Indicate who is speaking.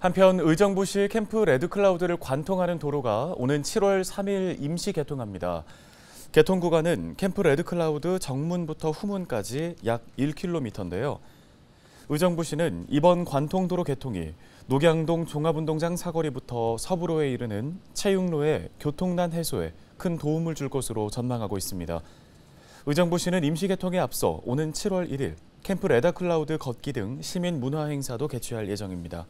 Speaker 1: 한편 의정부시 캠프 레드클라우드를 관통하는 도로가 오는 7월 3일 임시 개통합니다. 개통 구간은 캠프 레드클라우드 정문부터 후문까지 약 1km인데요. 의정부시는 이번 관통도로 개통이 녹양동 종합운동장 사거리부터 서부로에 이르는 체육로의 교통난 해소에 큰 도움을 줄 것으로 전망하고 있습니다. 의정부시는 임시 개통에 앞서 오는 7월 1일 캠프 레드클라우드 걷기 등 시민 문화 행사도 개최할 예정입니다.